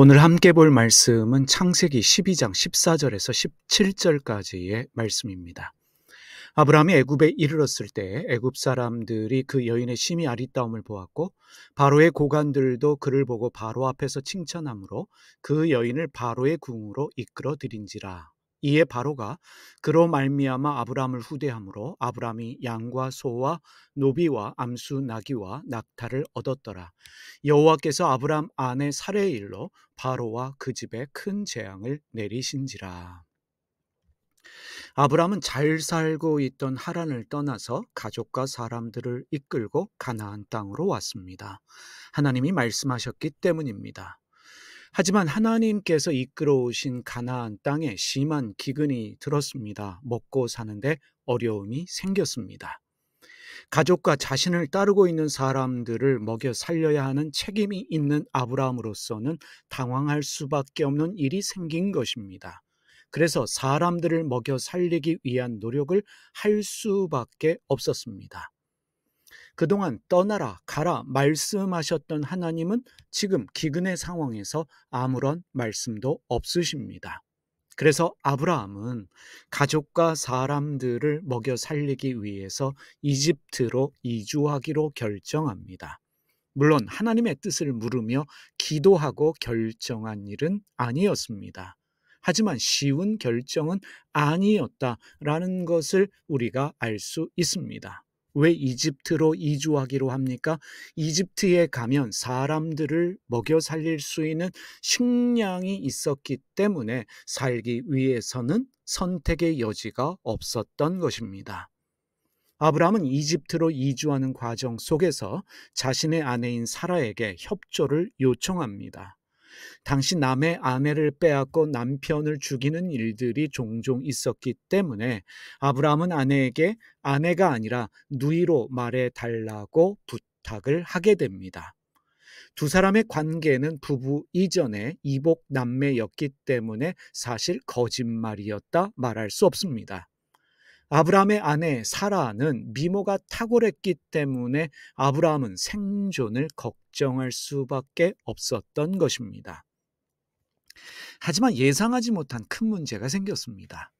오늘 함께 볼 말씀은 창세기 12장 14절에서 17절까지의 말씀입니다. 아브라함이 애굽에 이르렀을 때 애굽 사람들이 그 여인의 심히 아리따움을 보았고 바로의 고관들도 그를 보고 바로 앞에서 칭찬하므로 그 여인을 바로의 궁으로 이끌어 들인지라 이에 바로가 그로 말미암아 아브라함을 후대함으로 아브라함이 양과 소와 노비와 암수 나귀와 낙타를 얻었더라. 여호와께서 아브라함 아내 살해 일로 바로와 그 집에 큰 재앙을 내리신지라. 아브라함은잘 살고 있던 하란을 떠나서 가족과 사람들을 이끌고 가나안 땅으로 왔습니다. 하나님이 말씀하셨기 때문입니다. 하지만 하나님께서 이끌어오신 가나안 땅에 심한 기근이 들었습니다. 먹고 사는데 어려움이 생겼습니다. 가족과 자신을 따르고 있는 사람들을 먹여 살려야 하는 책임이 있는 아브라함으로서는 당황할 수밖에 없는 일이 생긴 것입니다. 그래서 사람들을 먹여 살리기 위한 노력을 할 수밖에 없었습니다. 그동안 떠나라, 가라 말씀하셨던 하나님은 지금 기근의 상황에서 아무런 말씀도 없으십니다. 그래서 아브라함은 가족과 사람들을 먹여 살리기 위해서 이집트로 이주하기로 결정합니다. 물론 하나님의 뜻을 물으며 기도하고 결정한 일은 아니었습니다. 하지만 쉬운 결정은 아니었다라는 것을 우리가 알 수 있습니다. 왜 이집트로 이주하기로 합니까? 이집트에 가면 사람들을 먹여 살릴 수 있는 식량이 있었기 때문에 살기 위해서는 선택의 여지가 없었던 것입니다. 아브라함은 이집트로 이주하는 과정 속에서 자신의 아내인 사라에게 협조를 요청합니다. 당시 남의 아내를 빼앗고 남편을 죽이는 일들이 종종 있었기 때문에 아브라함은 아내에게 아내가 아니라 누이로 말해 달라고 부탁을 하게 됩니다. 두 사람의 관계는 부부 이전에 이복 남매였기 때문에 사실 거짓말이었다 말할 수 없습니다. 아브라함의 아내 사라는 미모가 탁월했기 때문에 아브라함은 생존을 걱정할 수밖에 없었던 것입니다. 하지만 예상하지 못한 큰 문제가 생겼습니다.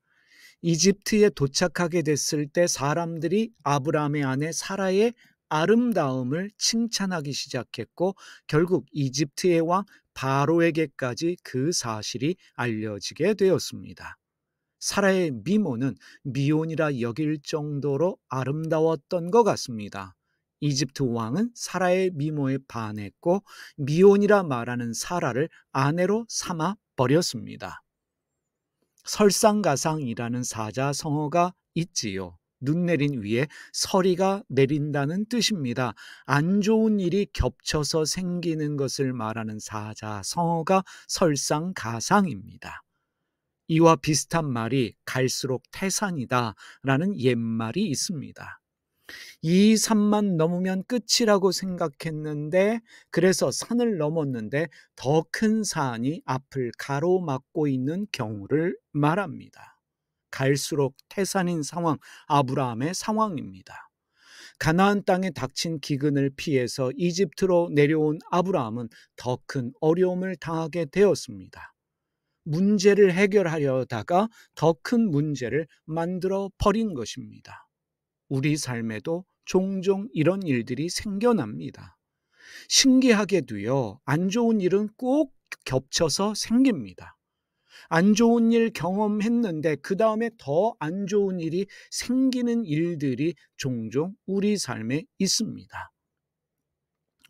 이집트에 도착하게 됐을 때 사람들이 아브라함의 아내 사라의 아름다움을 칭찬하기 시작했고 결국 이집트의 왕 바로에게까지 그 사실이 알려지게 되었습니다. 사라의 미모는 미혼이라 여길 정도로 아름다웠던 것 같습니다. 이집트 왕은 사라의 미모에 반했고 미혼이라 말하는 사라를 아내로 삼아 버렸습니다. 설상가상이라는 사자성어가 있지요. 눈 내린 위에 서리가 내린다는 뜻입니다. 안 좋은 일이 겹쳐서 생기는 것을 말하는 사자성어가 설상가상입니다. 이와 비슷한 말이 갈수록 태산이다 라는 옛말이 있습니다. 2, 3만 넘으면 끝이라고 생각했는데 그래서 산을 넘었는데 더 큰 산이 앞을 가로막고 있는 경우를 말합니다. 갈수록 태산인 상황, 아브라함의 상황입니다. 가나안 땅에 닥친 기근을 피해서 이집트로 내려온 아브라함은 더 큰 어려움을 당하게 되었습니다. 문제를 해결하려다가 더 큰 문제를 만들어 버린 것입니다. 우리 삶에도 종종 이런 일들이 생겨납니다. 신기하게도요, 안 좋은 일은 꼭 겹쳐서 생깁니다. 안 좋은 일 경험했는데 그 다음에 더 안 좋은 일이 생기는 일들이 종종 우리 삶에 있습니다.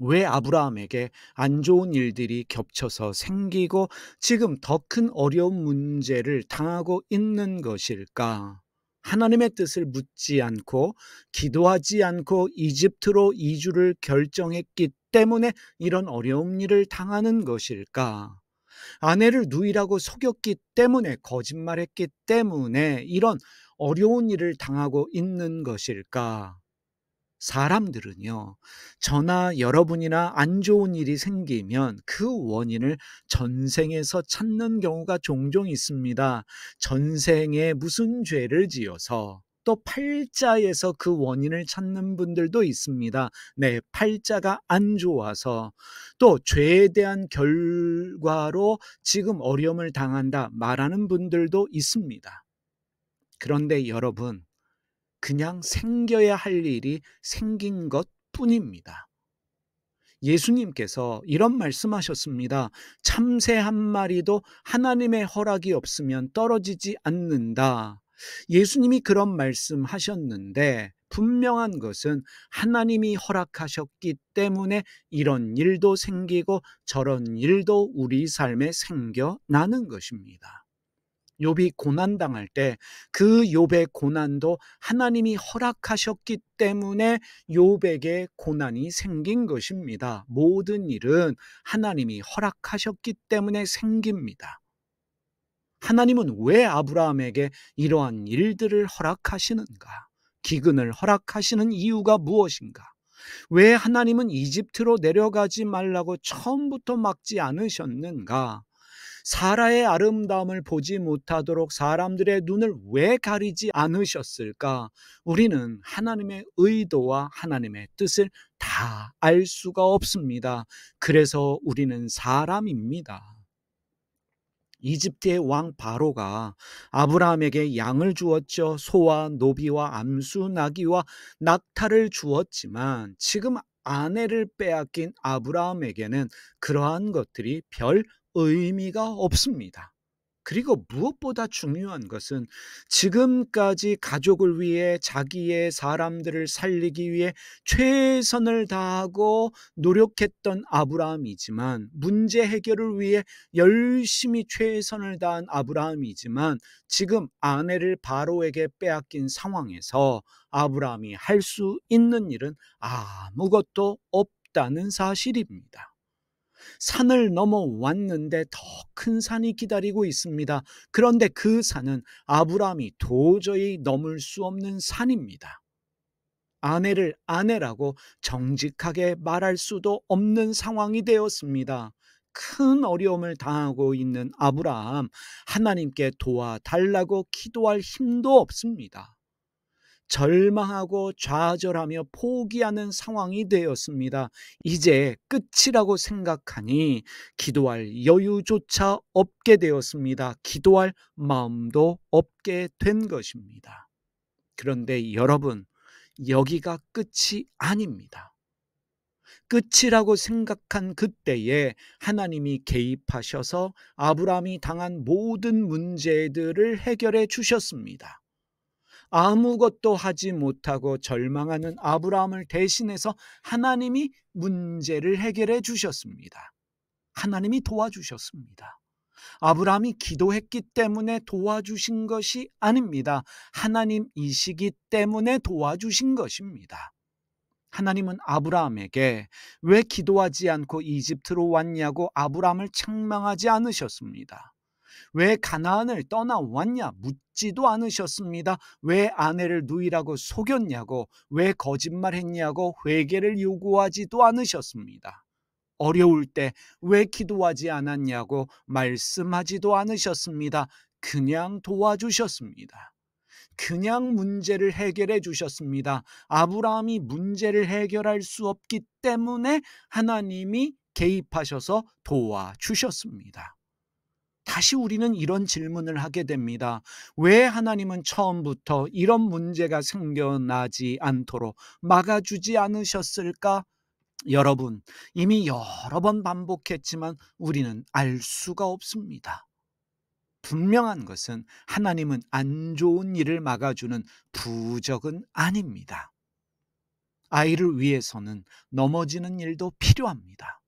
왜 아브라함에게 안 좋은 일들이 겹쳐서 생기고 지금 더 큰 어려운 문제를 당하고 있는 것일까? 하나님의 뜻을 묻지 않고 기도하지 않고 이집트로 이주를 결정했기 때문에 이런 어려운 일을 당하는 것일까? 아내를 누이라고 속였기 때문에 거짓말했기 때문에 이런 어려운 일을 당하고 있는 것일까? 사람들은요, 저나 여러분이나 안 좋은 일이 생기면 그 원인을 전생에서 찾는 경우가 종종 있습니다. 전생에 무슨 죄를 지어서 또 팔자에서 그 원인을 찾는 분들도 있습니다. 네, 팔자가 안 좋아서 또 죄에 대한 결과로 지금 어려움을 당한다 말하는 분들도 있습니다. 그런데 여러분, 그냥 생겨야 할 일이 생긴 것 뿐입니다. 예수님께서 이런 말씀하셨습니다. 참새 한 마리도 하나님의 허락이 없으면 떨어지지 않는다. 예수님이 그런 말씀하셨는데 분명한 것은 하나님이 허락하셨기 때문에 이런 일도 생기고 저런 일도 우리 삶에 생겨나는 것입니다. 욥이 고난 당할 때그 욥의 고난도 하나님이 허락하셨기 때문에 욥에게 고난이 생긴 것입니다. 모든 일은 하나님이 허락하셨기 때문에 생깁니다. 하나님은 왜 아브라함에게 이러한 일들을 허락하시는가? 기근을 허락하시는 이유가 무엇인가? 왜 하나님은 이집트로 내려가지 말라고 처음부터 막지 않으셨는가? 사라의 아름다움을 보지 못하도록 사람들의 눈을 왜 가리지 않으셨을까? 우리는 하나님의 의도와 하나님의 뜻을 다 알 수가 없습니다. 그래서 우리는 사람입니다. 이집트의 왕 바로가 아브라함에게 양을 주었죠. 소와 노비와 암수 나귀와 낙타를 주었지만 지금 아내를 빼앗긴 아브라함에게는 그러한 것들이 별 의미가 없습니다. 그리고 무엇보다 중요한 것은 지금까지 가족을 위해 자기의 사람들을 살리기 위해 최선을 다하고 노력했던 아브라함이지만 문제 해결을 위해 열심히 최선을 다한 아브라함이지만 지금 아내를 바로에게 빼앗긴 상황에서 아브라함이 할 수 있는 일은 아무것도 없다는 사실입니다. 산을 넘어왔는데 더 큰 산이 기다리고 있습니다. 그런데 그 산은 아브라함이 도저히 넘을 수 없는 산입니다. 아내를 아내라고 정직하게 말할 수도 없는 상황이 되었습니다. 큰 어려움을 당하고 있는 아브라함, 하나님께 도와달라고 기도할 힘도 없습니다. 절망하고 좌절하며 포기하는 상황이 되었습니다. 이제 끝이라고 생각하니 기도할 여유조차 없게 되었습니다. 기도할 마음도 없게 된 것입니다. 그런데 여러분, 여기가 끝이 아닙니다. 끝이라고 생각한 그때에 하나님이 개입하셔서 아브라함이 당한 모든 문제들을 해결해 주셨습니다. 아무것도 하지 못하고 절망하는 아브라함을 대신해서 하나님이 문제를 해결해 주셨습니다. 하나님이 도와주셨습니다. 아브라함이 기도했기 때문에 도와주신 것이 아닙니다. 하나님이시기 때문에 도와주신 것입니다. 하나님은 아브라함에게 왜 기도하지 않고 이집트로 왔냐고 아브라함을 책망하지 않으셨습니다. 왜 가나안을 떠나왔냐 묻지도 않으셨습니다. 왜 아내를 누이라고 속였냐고 왜 거짓말했냐고 회개를 요구하지도 않으셨습니다. 어려울 때 왜 기도하지 않았냐고 말씀하지도 않으셨습니다. 그냥 도와주셨습니다. 그냥 문제를 해결해 주셨습니다. 아브라함이 문제를 해결할 수 없기 때문에 하나님이 개입하셔서 도와주셨습니다. 다시 우리는 이런 질문을 하게 됩니다. 왜 하나님은 처음부터 이런 문제가 생겨나지 않도록 막아주지 않으셨을까? 여러분, 이미 여러 번 반복했지만 우리는 알 수가 없습니다. 분명한 것은 하나님은 안 좋은 일을 막아주는 부적은 아닙니다. 아이를 위해서는 넘어지는 일도 필요합니다.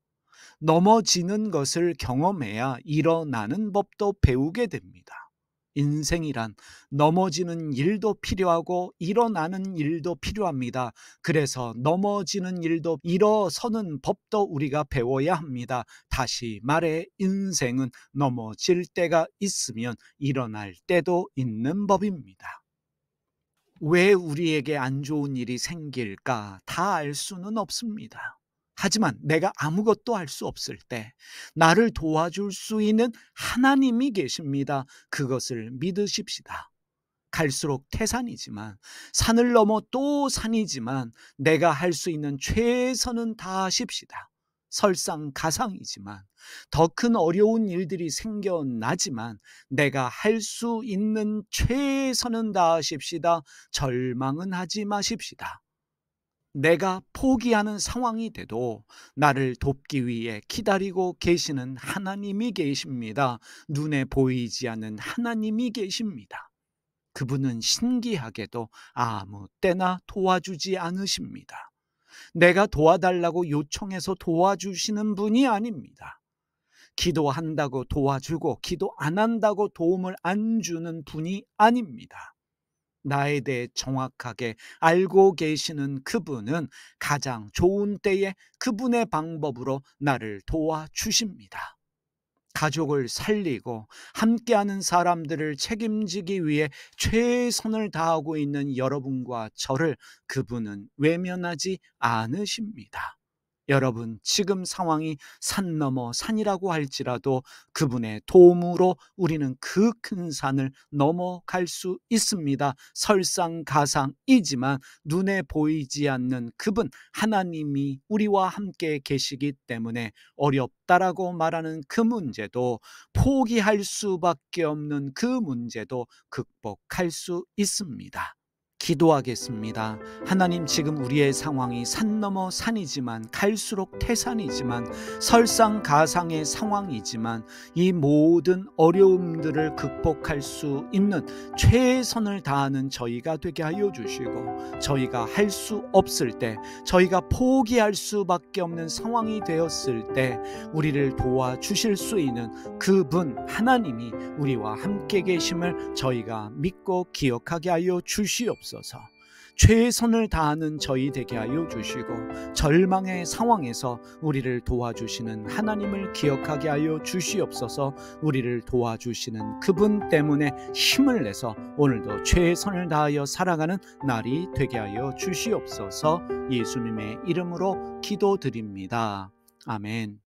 넘어지는 것을 경험해야 일어나는 법도 배우게 됩니다. 인생이란 넘어지는 일도 필요하고 일어나는 일도 필요합니다. 그래서 넘어지는 일도 일어서는 법도 우리가 배워야 합니다. 다시 말해 인생은 넘어질 때가 있으면 일어날 때도 있는 법입니다. 왜 우리에게 안 좋은 일이 생길까 다 알 수는 없습니다. 하지만 내가 아무것도 할 수 없을 때 나를 도와줄 수 있는 하나님이 계십니다. 그것을 믿으십시다. 갈수록 태산이지만 산을 넘어 또 산이지만 내가 할 수 있는 최선은 다하십시다. 설상가상이지만 더 큰 어려운 일들이 생겨나지만 내가 할 수 있는 최선은 다하십시다. 절망은 하지 마십시다. 내가 포기하는 상황이 돼도 나를 돕기 위해 기다리고 계시는 하나님이 계십니다. 눈에 보이지 않는 하나님이 계십니다. 그분은 신기하게도 아무 때나 도와주지 않으십니다. 내가 도와달라고 요청해서 도와주시는 분이 아닙니다. 기도한다고 도와주고 기도 안 한다고 도움을 안 주는 분이 아닙니다. 나에 대해 정확하게 알고 계시는 그분은 가장 좋은 때에 그분의 방법으로 나를 도와주십니다. 가족을 살리고 함께하는 사람들을 책임지기 위해 최선을 다하고 있는 여러분과 저를 그분은 외면하지 않으십니다. 여러분, 지금 상황이 산 넘어 산이라고 할지라도 그분의 도움으로 우리는 그 큰 산을 넘어갈 수 있습니다. 설상가상이지만 눈에 보이지 않는 그분, 하나님이 우리와 함께 계시기 때문에 어렵다라고 말하는 그 문제도 포기할 수밖에 없는 그 문제도 극복할 수 있습니다. 기도하겠습니다. 하나님 지금 우리의 상황이 산 넘어 산이지만 갈수록 태산이지만 설상가상의 상황이지만 이 모든 어려움들을 극복할 수 있는 최선을 다하는 저희가 되게 하여 주시고 저희가 할 수 없을 때 저희가 포기할 수밖에 없는 상황이 되었을 때 우리를 도와주실 수 있는 그분 하나님이 우리와 함께 계심을 저희가 믿고 기억하게 하여 주시옵소서. 주옵소서. 최선을 다하는 저희 되게 하여 주시고 절망의 상황에서 우리를 도와주시는 하나님을 기억하게 하여 주시옵소서. 우리를 도와주시는 그분 때문에 힘을 내서 오늘도 최선을 다하여 살아가는 날이 되게 하여 주시옵소서. 예수님의 이름으로 기도드립니다. 아멘.